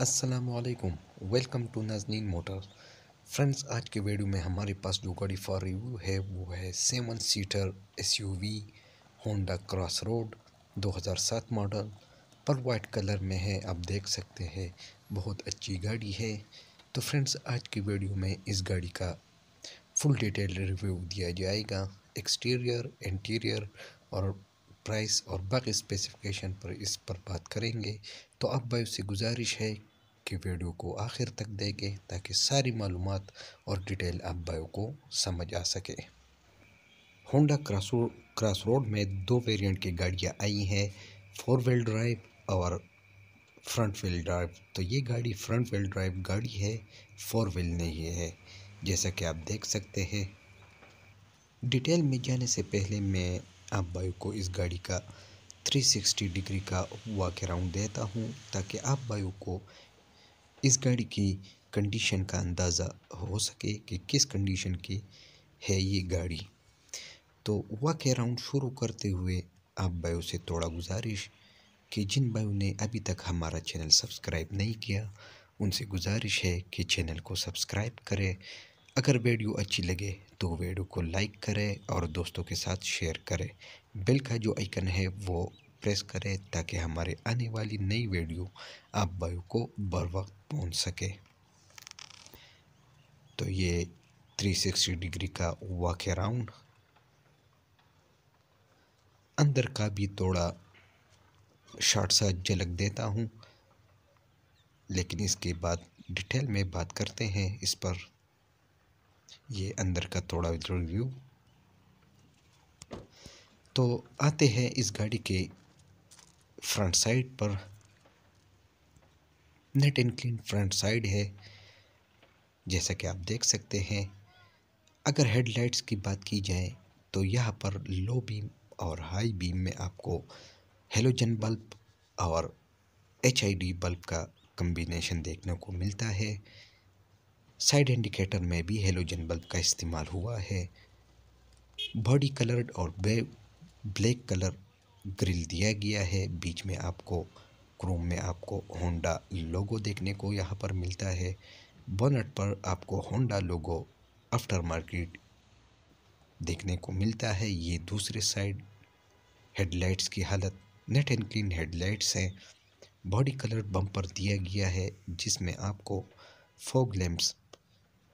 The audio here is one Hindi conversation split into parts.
असलकुम welcome to Nazneen motor friends आज के वीडियो में हमारे पास जो गाड़ी फॉर रिव्यू है वो है seven seater SUV Honda Crossroad 2007 model पर वाइट कलर में है आप देख सकते हैं बहुत अच्छी गाड़ी है तो फ्रेंड्स आज की वीडियो में इस गाड़ी का फुल डिटेल रिव्यू दिया जाएगा एक्सटीरियर इंटीरियर और प्राइस और बाकी स्पेसिफिकेशन पर इस पर बात करेंगे तो अब भाई उससे गुजारिश है कि वीडियो को आखिर तक देखें ताकि सारी मालूम और डिटेल आप भाई को समझ आ सके होंडा क्रासो क्रॉस रोड में दो वेरिएंट की गाड़ियाँ आई हैं फोर व्हील ड्राइव और फ्रंट व्हील ड्राइव तो ये गाड़ी फ्रंट व्हील ड्राइव गाड़ी है फोर व्हील नहीं है जैसा कि आप देख सकते हैं डिटेल में जाने से पहले मैं आप बाइक को इस गाड़ी का 360 डिग्री का वाक राउंड देता हूँ ताकि आप बाइक को इस गाड़ी की कंडीशन का अंदाज़ा हो सके कि किस कंडीशन की है ये गाड़ी तो वाक राउंड शुरू करते हुए आप बायो से थोड़ा गुजारिश कि जिन बायो ने अभी तक हमारा चैनल सब्सक्राइब नहीं किया उनसे गुजारिश है कि चैनल को सब्सक्राइब करें अगर वीडियो अच्छी लगे तो वीडियो को लाइक करें और दोस्तों के साथ शेयर करें बेल का जो आइकन है वो प्रेस करें ताकि हमारे आने वाली नई वीडियो आप बायो को बर वक्त पहुँच सके तो ये 360 डिग्री का वाक राउंड अंदर का भी थोड़ा शॉर्ट सा झलक देता हूँ लेकिन इसके बाद डिटेल में बात करते हैं इस पर ये अंदर का थोड़ा व्यू तो आते हैं इस गाड़ी के फ्रंट साइड पर neat and clean front side है जैसा कि आप देख सकते हैं अगर हेडलाइट्स की बात की जाए तो यहाँ पर लो बीम और हाई बीम में आपको हेलोजन बल्ब और एच बल्ब का कम्बिनेशन देखने को मिलता है साइड इंडिकेटर में भी हेलोजन बल्ब का इस्तेमाल हुआ है बॉडी कलर्ड और ब्लैक कलर ग्रिल दिया गया है बीच में आपको क्रोम में आपको होंडा लोगो देखने को यहाँ पर मिलता है बोनट पर आपको होंडा लोगो आफ्टर मार्केट देखने को मिलता है ये दूसरे साइड हेडलाइट्स की हालत नेट एंड क्लीन हेडलाइट्स हैं बॉडी कलर बम्पर दिया गया है जिसमें आपको फोग लैम्प्स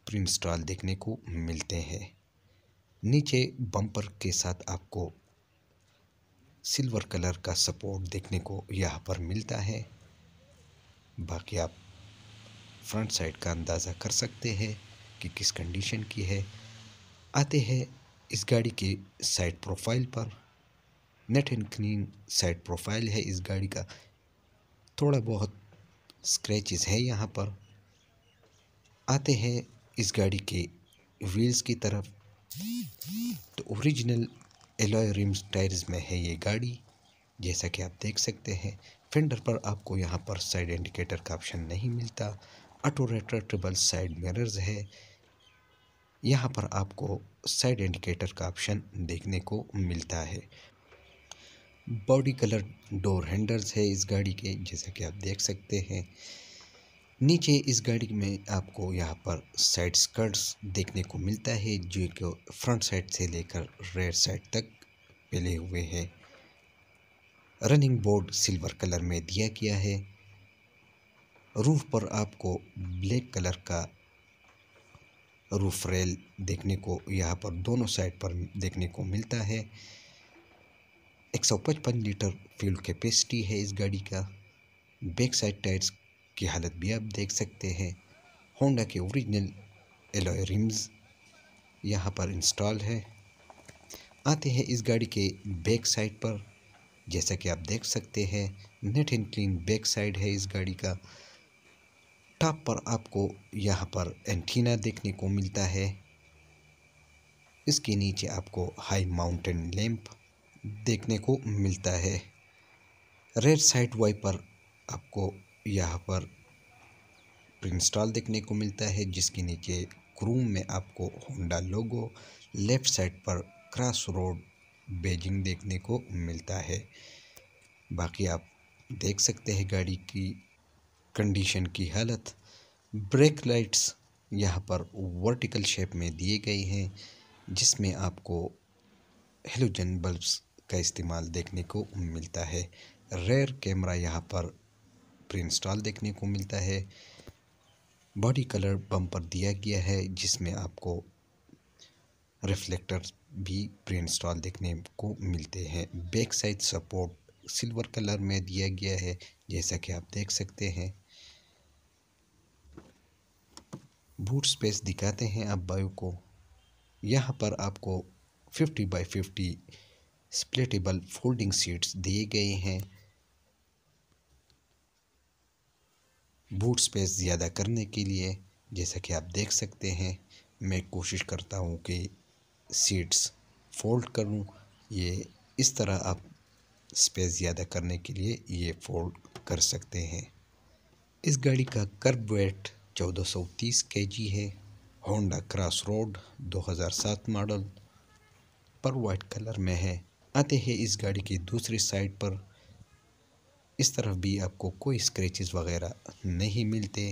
प्रिंट स्टॉल देखने को मिलते हैं नीचे बम्पर के साथ आपको सिल्वर कलर का सपोर्ट देखने को यहाँ पर मिलता है बाकी आप फ्रंट साइड का अंदाज़ा कर सकते हैं कि किस कंडीशन की है आते हैं इस गाड़ी के साइड प्रोफाइल पर neat and clean side profile है इस गाड़ी का थोड़ा बहुत स्क्रैचेस है यहाँ पर आते हैं इस गाड़ी के व्हील्स की तरफ तो ओरिजिनल एलॉय रिम्स टायर्स में है ये गाड़ी जैसा कि आप देख सकते हैं फेंडर पर आपको यहाँ पर साइड इंडिकेटर का ऑप्शन नहीं मिलता ऑटोरेटर ट्रिपल साइड मिरर्स है यहाँ पर आपको साइड इंडिकेटर का ऑप्शन देखने को मिलता है बॉडी कलर डोर हैंडल्स है इस गाड़ी के जैसा कि आप देख सकते हैं नीचे इस गाड़ी में आपको यहाँ पर साइड स्कर्ट्स देखने को मिलता है जो कि फ्रंट साइड से लेकर रेयर साइड तक पहले हुए हैं रनिंग बोर्ड सिल्वर कलर में दिया गया है रूफ पर आपको ब्लैक कलर का रूफ रेल देखने को यहाँ पर दोनों साइड पर देखने को मिलता है 155 लीटर फ्यूल कैपेसिटी है इस गाड़ी का बैक साइड टायर्स की हालत भी आप देख सकते हैं होंडा के ओरिजिनल एलोय रिम्स यहाँ पर इंस्टॉल है आते हैं इस गाड़ी के बैक साइड पर जैसा कि आप देख सकते हैं neat and clean back side है इस गाड़ी का टॉप पर आपको यहाँ पर एंटीना देखने को मिलता है इसके नीचे आपको हाई माउंटेन लैंप देखने को मिलता है रेड साइड वाइपर आपको यहाँ पर प्रिंस्टॉल देखने को मिलता है जिसके नीचे क्रूम में आपको होंडा लोगो लेफ्ट साइड पर क्रॉस रोड बेजिंग देखने को मिलता है बाकी आप देख सकते हैं गाड़ी की कंडीशन की हालत ब्रेक लाइट्स यहाँ पर वर्टिकल शेप में दिए गए हैं जिसमें आपको हेलोजन बल्ब्स का इस्तेमाल देखने को मिलता है रेयर कैमरा यहाँ पर प्रिंट देखने को मिलता है बॉडी कलर बम्पर दिया गया है जिसमें आपको रिफ्लेक्टर भी प्रिंट देखने को मिलते हैं back side support silver colour में दिया गया है जैसा कि आप देख सकते हैं बूट स्पेस दिखाते हैं आप बायो को यहाँ पर आपको 50 बाय 50 स्प्लेटेबल फोल्डिंग सीट्स दिए गए हैं बूट स्पेस ज़्यादा करने के लिए जैसा कि आप देख सकते हैं मैं कोशिश करता हूँ कि सीट्स फोल्ड करूँ ये इस तरह आप स्पेस ज़्यादा करने के लिए ये फोल्ड कर सकते हैं इस गाड़ी का कर्ब वेट 1430 केजी है होंडा क्रॉस रोड 2007 मॉडल पर वाइट कलर में है आते हैं इस गाड़ी की दूसरी साइड पर इस तरफ भी आपको कोई स्क्रैचेस वगैरह नहीं मिलते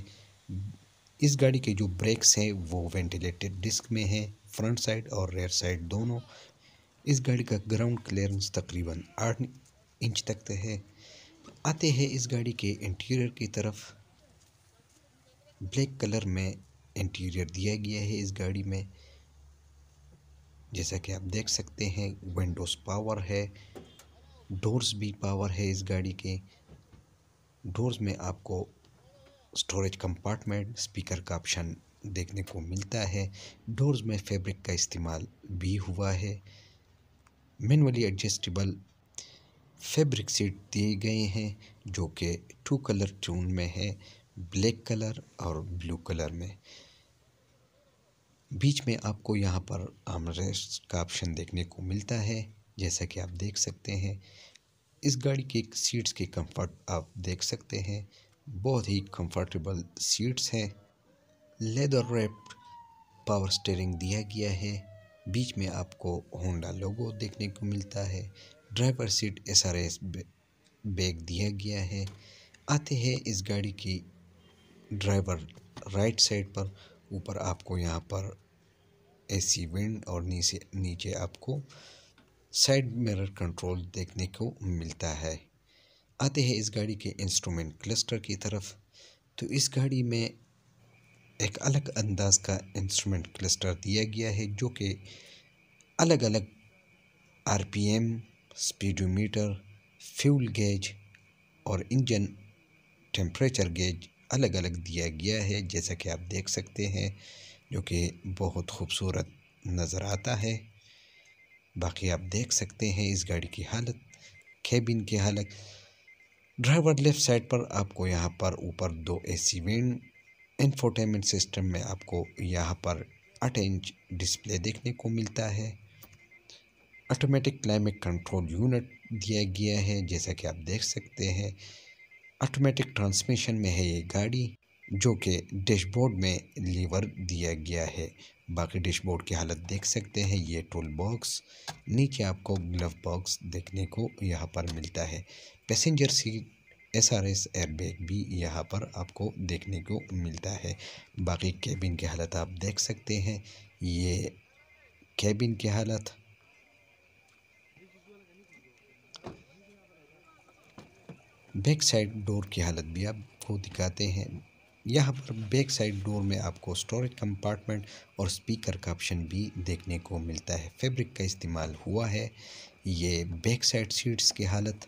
इस गाड़ी के जो ब्रेक्स हैं वो वेंटिलेटेड डिस्क में हैं फ्रंट साइड और रेयर साइड दोनों इस गाड़ी का ग्राउंड क्लियरेंस तकरीबन आठ इंच तक है आते हैं इस गाड़ी के इंटीरियर की तरफ ब्लैक कलर में इंटीरियर दिया गया है इस गाड़ी में जैसा कि आप देख सकते हैं विंडोज़ पावर है डोर्स भी पावर है इस गाड़ी के डोर्स में आपको स्टोरेज कंपार्टमेंट स्पीकर का ऑप्शन देखने को मिलता है डोर्स में फैब्रिक का इस्तेमाल भी हुआ है मैनुअली एडजस्टेबल फैब्रिक सीट दिए गए हैं जो कि टू कलर ट्यून में है ब्लैक कलर और ब्लू कलर में बीच में आपको यहाँ पर आमरेस्ट का ऑप्शन देखने को मिलता है जैसा कि आप देख सकते हैं इस गाड़ी के सीट्स के कंफर्ट आप देख सकते हैं बहुत ही कंफर्टेबल सीट्स हैं लेदर रैप्ड पावर स्टेयरिंग दिया गया है बीच में आपको होंडा लोगो देखने को मिलता है driver seat S R S bag दिया गया है आते हैं इस गाड़ी की ड्राइवर राइट साइड पर ऊपर आपको यहाँ पर एसी विंड और नीचे नीचे आपको साइड मिरर कंट्रोल देखने को मिलता है आते हैं इस गाड़ी के इंस्ट्रूमेंट क्लस्टर की तरफ तो इस गाड़ी में एक अलग अंदाज का इंस्ट्रूमेंट क्लस्टर दिया गया है जो कि अलग अलग आरपीएम, स्पीडोमीटर फ्यूल गेज और इंजन टेम्परेचर गेज अलग अलग दिया गया है जैसा कि आप देख सकते हैं जो कि बहुत खूबसूरत नज़र आता है बाकी आप देख सकते हैं इस गाड़ी की हालत केबिन की हालत ड्राइवर लेफ्ट साइड पर आपको यहाँ पर ऊपर दो A C vent infotainment system में आपको यहाँ पर आठ इंच डिस्प्ले देखने को मिलता है ऑटोमेटिक क्लाइमेट कंट्रोल यूनिट दिया गया है जैसा कि आप देख सकते हैं ऑटोमेटिक ट्रांसमिशन में है ये गाड़ी जो कि डैशबोर्ड में लीवर दिया गया है बाकी डिशबोर्ड की हालत देख सकते हैं ये टूल बॉक्स नीचे आपको ग्लव बॉक्स देखने को यहाँ पर मिलता है passenger seat S R S airbag भी यहाँ पर आपको देखने को मिलता है बाकी केबिन की हालत आप देख सकते हैं ये केबिन की हालत बैक साइड डोर की हालत भी आपको दिखाते हैं यहाँ पर बैक साइड डोर में आपको स्टोरेज कंपार्टमेंट और स्पीकर का ऑप्शन भी देखने को मिलता है फैब्रिक का इस्तेमाल हुआ है ये बैक साइड सीट्स की हालत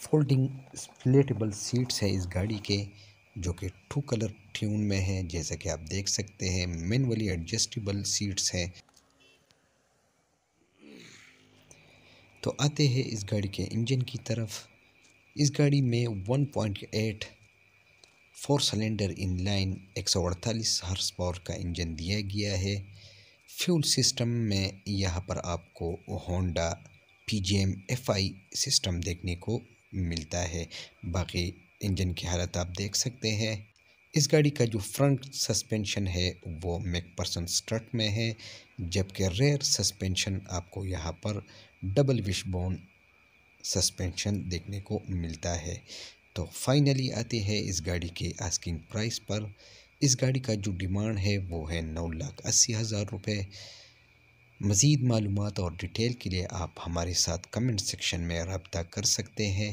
फोल्डिंग स्प्लेटेबल सीट्स है इस गाड़ी के जो कि टू कलर ट्यून में है जैसा कि आप देख सकते हैं मैनुअली एडजस्टेबल सीट्स हैं तो आते हैं इस गाड़ी के इंजन की तरफ इस गाड़ी में 1.8 four cylinder inline 148 horse power का इंजन दिया गया है फ्यूल सिस्टम में यहाँ पर आपको Honda P G M F I system देखने को मिलता है बाकी इंजन की हालत आप देख सकते हैं इस गाड़ी का जो फ्रंट सस्पेंशन है वो मैकपर्सन पर्सन स्ट्रट में है जबकि रेयर सस्पेंशन आपको यहाँ पर डबल विशबोन सस्पेंशन देखने को मिलता है तो फाइनली आते हैं इस गाड़ी के आस्किंग प्राइस पर इस गाड़ी का जो डिमांड है वो है नौ लाख अस्सी हज़ार रुपये मज़ीद मालूम और डिटेल के लिए आप हमारे साथ कमेंट सेक्शन में रबता कर सकते हैं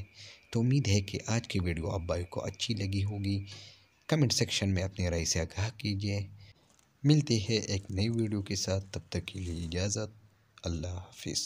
तो उम्मीद है कि आज की वीडियो आप भाई को अच्छी लगी होगी कमेंट सेक्शन में अपनी राय से आगाह कीजिए मिलते हैं एक नई वीडियो के साथ तब तक के लिए इजाज़त अल्लाह हाफिज़